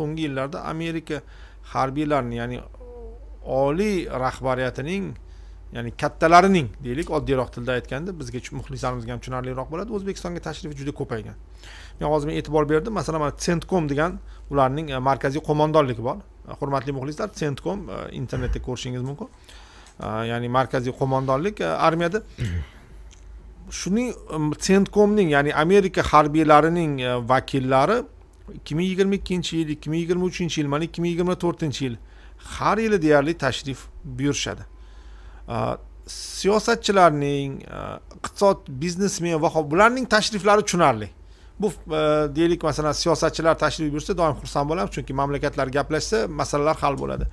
so'nggi yillarda amerika harbiylarini ya'ni oliy rahbariyatining ya'ni kattalarining deylik oddiyroq tilda aytganda bizga muxlislarimizga ham tushunarliroq bo'ladi o'zbekistonga tashrifi juda ko'paygan men hozir men e'tibor berdim masalan mana centcom degan ularning e, markaziy qo'mondonligi bor e, hurmatli muxlislar centcom e, internetda ko'rishingiz mumkin ya'ni markaziy qo'mondonlik armiyada shuning centcomning ya'ni amerika harbiylarining vakillari ikki ming yigirma ikkinchi yil ikki ming yigirma uchinchi yil mana ikki ming yigirma to'rtinchi yil har yili deyarli tashrif buyurishadi siyosatchilarning iqtisod biznesmen va bularning tashriflari tushunarli bu deylik masalan siyosatchilar tashrif buyursa doim xursand bo'lamiz chunki mamlakatlar gaplashsa masalalar hal bo'ladi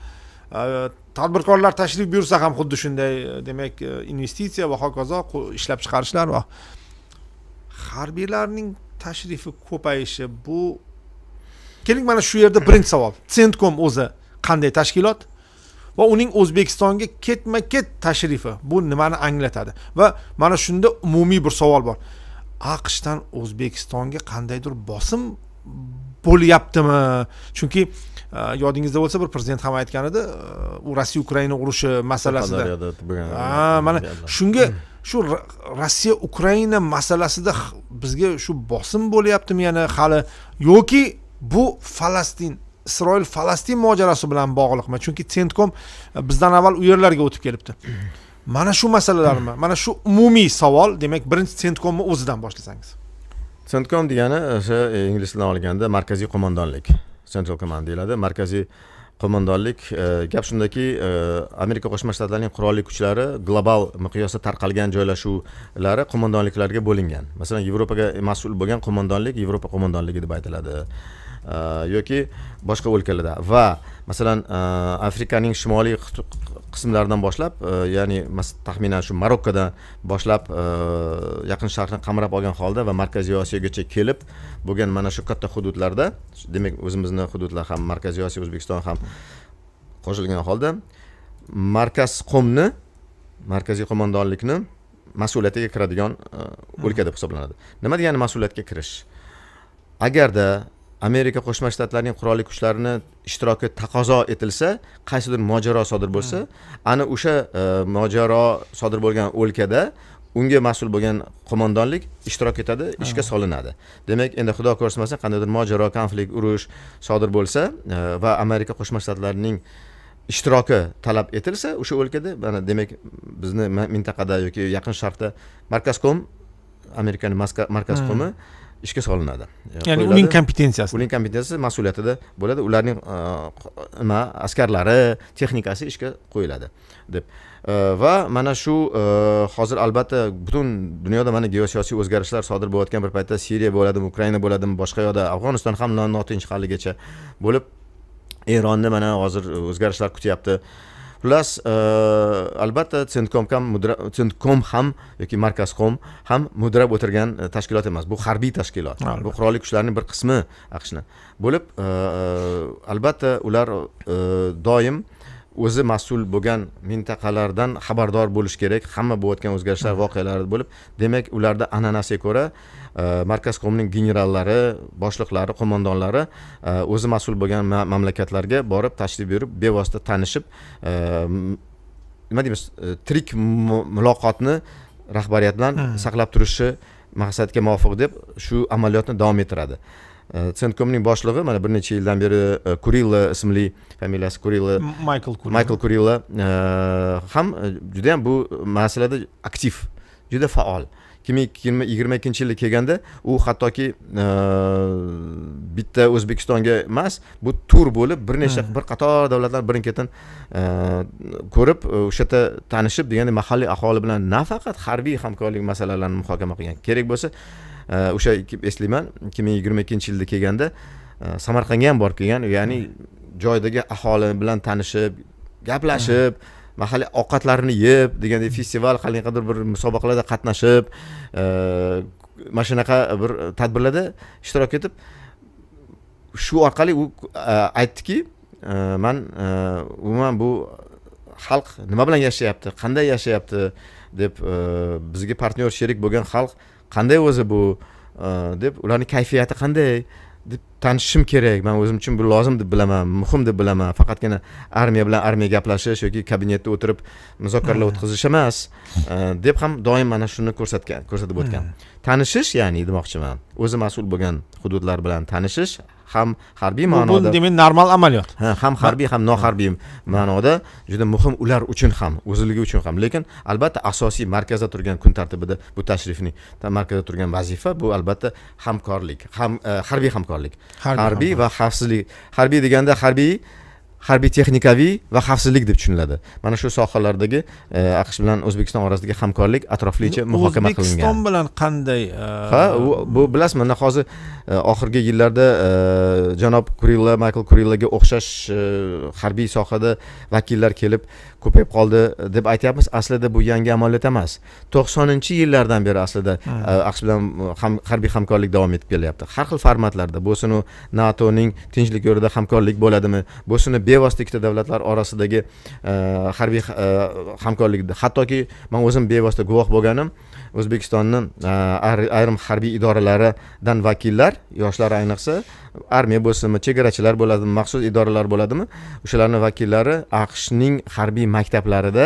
tadbirkorlar tashrif buyursa ham xuddi shunday demak investitsiya va hokazo ishlab chiqarishlar va harbiylarning tashrifi ko'payishi bu keling mana shu yerda birinchi savol sentkom o'zi qanday tashkilot va uning o'zbekistonga ketma ket tashrifi bu nimani anglatadi va mana shunda umumiy bir savol bor aqshdan o'zbekistonga qandaydir bosim bo'lyaptimi chunki e, yodingizda bo'lsa bir prezident ham aytgan edi e, u rossiya ukraina urushi masalasida mana shunga shu rossiya ukraina masalasida bizga shu bosim bo'lyaptimi yana hali yoki bu falastin isroil falastin mojarosi bilan bog'liqmi chunki tentkom e, bizdan avval u yerlarga o'tib kelibdi mana shu masalalarmi mana shu umumiy savol demak birinchi centcomni o'zidan boshlasangiz centcom degani o'sha e, ingliz tilidan olganda markaziy qo'mondonlik central command deyiladi markaziy qo'mondonlik e, gap shundaki amerika qo'shma shtatlarining qurolli kuchlari global miqyosda tarqalgan joylashuvlari qo'mondonliklarga bo'lingan masalan yevropaga mas'ul bo'lgan qo'mondonlik yevropa qo'mondonligi deb aytiladi Э, yoki boshqa o'lkalarda va masalan э, afrikaning shimoliy qismlaridan boshlab э, ya'ni taxminan shu marokkodan boshlab yaqin sharqni qamrab olgan holda va markaziy osiyogacha kelib bo'lgan mana shu katta hududlarda demak o'zimizni hududlar ham markaziy osiyo o'zbekiston ham qo'shilgan holda markaz qo'mni markaziy qo'mondonlikni mas'uliyatiga kiradigan e, o'lka deb hisoblanadi nima degani mas'uliyatga kirish agarda amerika qo'shma shtatlarining qurolli kuchlarini ishtiroki taqozo etilsa qaysidir mojaro sodir bo'lsa hmm. ana o'sha e, mojaro sodir bo'lgan o'lkada unga mas'ul bo'lgan qo'mondonlik ishtirok etadi ishga solinadi demak endi xudo ko'rsatmasin qandaydir mojaro konflikt urush sodir bo'lsa e, va amerika qo'shma shtatlarining ishtiroki talab etilsa o'sha o'lkada mana demak bizni mintaqada yoki yaqin sharqda markazkom amerikani markaz markazkomi ishga solinadi e, ya'ni uning kompetensiyasi uning kompetensiyasi mas'uliyatida bo'ladi ularning e, nima askarlari texnikasi ishga qo'yiladi deb e, va mana shu hozir albatta butun dunyoda mana geosiyosiy o'zgarishlar sodir bo'layotgan bir paytda siriya bo'ladimi ukraina bo'ladimi boshqa yoqda afg'oniston ham notinch haligacha bo'lib eronni mana hozir o'zgarishlar kutyapti xullas e, albatta sentkom ham sentkom ham yoki kom ham mudrab o'tirgan e, tashkilot emas bu harbiy tashkilot bu qurolli kuchlarning bir qismi aqshni bo'lib e, albatta ular doim o'zi mas'ul bo'lgan mintaqalardan xabardor bo'lish kerak hamma bo'layotgan o'zgarishlar hmm. voqealar bo'lib demak ularda an'anasiga ko'ra e, markaz qo'mining generallari boshliqlari qo'mondonlari e, o'zi mas'ul bo'lgan mamlakatlarga borib tashrif buyurib bevosita tanishib e, nima deymiz tirik muloqotni rahbariyat bilan hmm. saqlab turishi maqsadga muvofiq deb shu amaliyotni davom ettiradi sentkomning boshlig'i mana bir necha yildan beri kurilla ismli familiyasi kurilla maykl kurilla maykl kurilla ham juda yam bu masalada aktiv juda faol ikki ming yigirma ikkinchi yilda kelganda u hattoki bitta o'zbekistonga emas bu tur bo'lib bir nechta bir qator davlatlar birin ketin ko'rib o'sha yerda tanishib degandek mahalliy aholi bilan nafaqat harbiy hamkorlik masalalarini muhokama qilgan kerak bo'lsa o'sha eslayman ikki ming yigirma ikkinchi yilda kelganda e, samarqandga ham borib kelgan ya'ni hmm. joydagi aholi bilan tanishib gaplashib hmm. mahalliy ovqatlarini yeb deganday festival qanaqadir bir musobaqalarda qatnashib e, mana shunaqa bir tadbirlarda ishtirok etib shu orqali u e, aytdiki man umuman bu xalq nima bilan yashayapti qanday yashayapti deb bizga partnyor sherik bo'lgan xalq qanday o'zi bu deb ularni kayfiyati qanday deb tanishishim kerak man o'zim uchun bu lozim deb bilaman muhim deb bilaman faqatgina armiya bilan armiya gaplashish yoki kabinetda o'tirib muzokaralar o'tkazish emas e, deb ham doim mana shuni ko'rsatgan ko'rsatib o'tgan tanishish ya'ni demoqchiman o'zi mas'ul bo'lgan hududlar bilan tanishish ham harbiy ma'noda bu demak normal amaliyot ha ham harbiy ham noharbiy ma'noda juda muhim ular uchun ham o'ziligi uchun ham lekin albatta asosiy markazda turgan kun tartibida bu tashrifning markazda turgan vazifa bu albatta hamkorlik ham e, harbiy hamkorlik harbiy va xavfsizlik harbiy deganda harbiy harbiy texnikaviy va xavfsizlik deb tushuniladi mana shu sohalardagi e, aqsh bilan o'zbekiston orasidagi hamkorlik atroflicha muhokama qilingan o'zbekiston bilan qanday e, ha bu bilasizmi mana hozir e, oxirgi yillarda janob kurilla maykl kurillaga o'xshash harbiy sohada vakillar kelib ko'payib qoldi deb aytyapmiz aslida bu yangi amaliyot emas to'qsoninchi yillardan beri aslida aqsh bilan harbiy hamkorlik davom etib kelyapti har xil formatlarda bo'lsin u natoning tinchlik yo'lida hamkorlik bo'ladimi bo'lsin bevosita ikkita davlatlar orasidagi e, harbiy e, hamkorlikda hattoki man o'zim bevosita guvoh bo'lganim o'zbekistonni e, ayrim harbiy idoralaridan vakillar yoshlar ayniqsa armiya bo'lsinmi chegarachilar bo'ladimi maxsus idoralar bo'ladimi o'shalarni vakillari aqshning harbiy maktablarida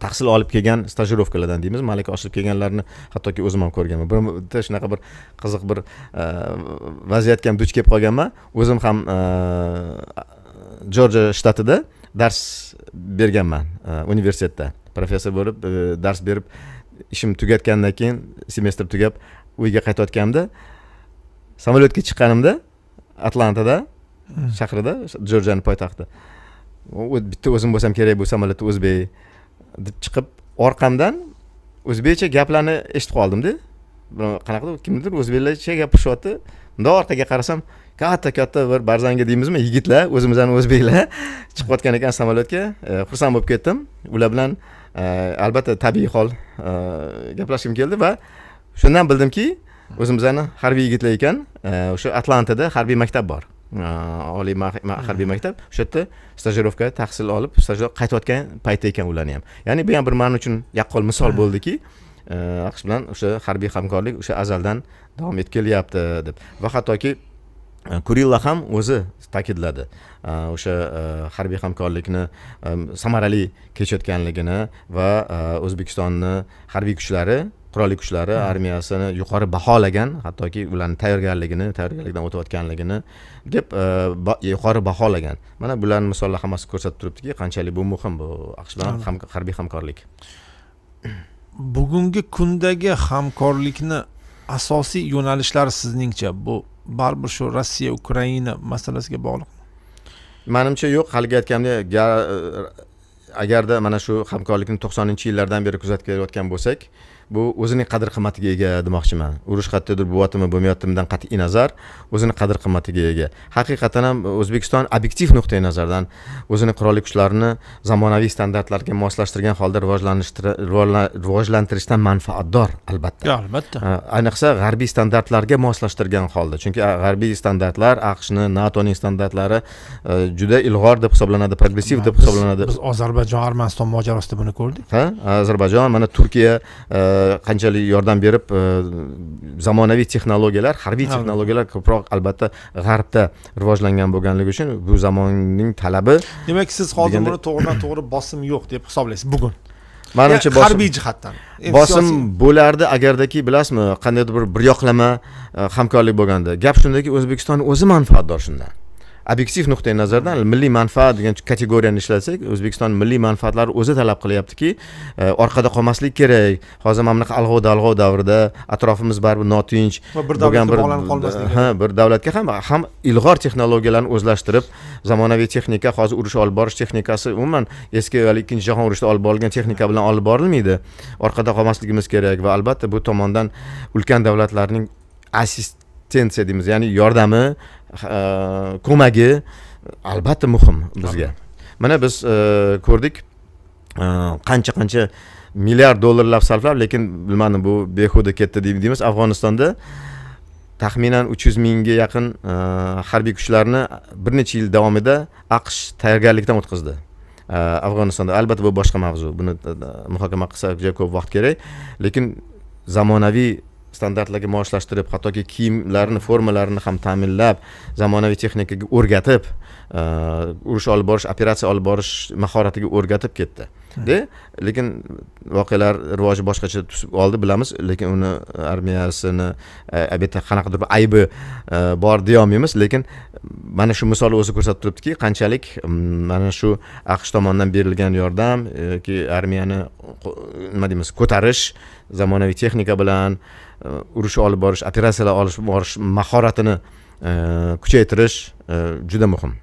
tahsil olib kelgan stajirovkalardan deymiz malaka oshirib kelganlarni hattoki o'zim ham ko'rganman bir bitta shunaqa bir qiziq bir e, vaziyatga ham duch kelib qolganman o'zim ham jorjiya e, shtatida dars berganman e, universitetda professor bo'lib dars berib ishim tugatgandan keyin semestr tugab uyga qaytayotganimda samolyotga chiqqanimda atlantada hmm. shahrida jorjiyani poytaxti bitta o'zim bo'lsam kerak bu samolyotda o'zbek deb chiqib orqamdan o'zbekcha gaplarni eshitib qoldimda qanaqadir kimnidir o'zbeklarcha gapirishyapti bundoq orqaga qarasam katta katta bir barzanga deymizmi yigitlar o'zimizni o'zbeklar chiqayotgan ekan samolyotga e, xursand bo'lib ketdim ular bilan e, albatta tabiiy hol e, gaplashgim keldi va shundan bildimki o'zimizni harbiy yigitlar ekan o'sha atlantada harbiy maktab bor oliy harbiy maktab o'sha yerda stajirovka tahsil olib stajga qaytayotgan payti ekan ularni ham ya'ni bu ham bir man uchun yaqqol misol bo'ldiki aqsh bilan o'sha harbiy hamkorlik o'sha azaldan davom etib kelyapti deb va hattoki kurilla ham o'zi ta'kidladi o'sha harbiy hamkorlikni samarali kechayotganligini va o'zbekistonni harbiy kuchlari qurolli kuchlari hmm. armiyasini yuqori baholagan hattoki ularni tayyorgarligini tayyorgarlikdan o'tayotganligini deb e, yuqori baholagan mana bularni misollar hammasi ko'rsatib turibdiki qanchalik bu muhim bu aqsh bilan harbiy hamkorlik bugungi kundagi hamkorlikni asosiy yo'nalishlari sizningcha bu baribir shu rossiya ukraina masalasiga bog'liq manimcha yo'q haligi aytganimdek agarda mana shu hamkorlikni to'qsoninchi yillardan beri kuzatib kelayotgan bo'lsak bu o'zining qadr qimmatiga ega demoqchiman urush qayerdadir bo'lyaptimi bo'lmayaptimidan qat'iy nazar o'zini qadr qimmatiga ega haqiqatan ham o'zbekiston obyektiv nuqtai nazardan o'zini qurolli kuchlarini zamonaviy standartlarga moslashtirgan holda rivojlantirishdan manfaatdor albatta albatta ayniqsa g'arbiy standartlarga moslashtirgan holda chunki g'arbiy standartlar aqshni natoning standartlari e, juda ilg'or deb hisoblanadi progressiv deb hisoblanadi biz ozarbayjon armaniston mojarosida buni ko'rdik ha ozarbayjon mana turkiya e, qanchalik yordam berib e, zamonaviy texnologiyalar harbiy texnologiyalar ko'proq albatta g'arbda rivojlangan bo'lganligi uchun bu zamonning talabi demak siz hozir buni to'g'ridan to'g'ri bosim yo'q deb hisoblaysiz bugun manimcha harbiy jihatdan bosim bo'lardi agardaki bilasizmi qandaydir bir bir yoqlama e, hamkorlik bo'lganda gap shundaki o'zbekiston o'zi manfaatdor shundan obyektiv nuqtai nazardan milliy manfaat degan kategoriyani ishlatsak o'zbekiston milliy manfaatlari o'zi talab qilyaptiki e, orqada qolmaslik kerak hozir mana bunaqa alg'ov dalg'ov davrida atrofimiz baribir notinch bo'lgan bir ha bir davlatga ham ham ilg'or texnologiyalarni o'zlashtirib zamonaviy texnika hozir urush olib borish texnikasi umuman eski ikkinchi jahon urushida olib borilgan texnika bilan olib borilmaydi orqada qolmasligimiz kerak va albatta bu tomondan ulkan davlatlarning assistensiya deymiz ya'ni yordami ko'magi albatta muhim bizga mana biz ko'rdik qancha qancha milliard dollarlab sarflab lekin bilmadim bu behuda ketdi deymiz afg'onistonda taxminan uch yuz mingga yaqin harbiy kuchlarni bir necha yil davomida aqsh tayyorgarlikdan o'tkazdi afg'onistonda albatta bu boshqa mavzu buni muhokama qilsak juda ko'p vaqt kerak lekin zamonaviy standartlarga moslashtirib hattoki kiyimlarni formalarini ham ta'minlab zamonaviy texnikaga o'rgatib e, urush olib borish operatsiya olib borish mahoratiga o'rgatib ketdi lekin voqealar rivoji boshqacha tus oldi bilamiz lekin uni armiyasini e, albatta qanaqadir bir aybi e, bor deyolmaymiz lekin mana shu misol o'zi ko'rsatib turibdiki qanchalik mana shu aqsh tomonidan berilgan yordam yoki armiyani nima deymiz ko'tarish zamonaviy texnika bilan Э, urush olib borish operatsiyalar olib borish mahoratini э, kuchaytirish э, juda muhim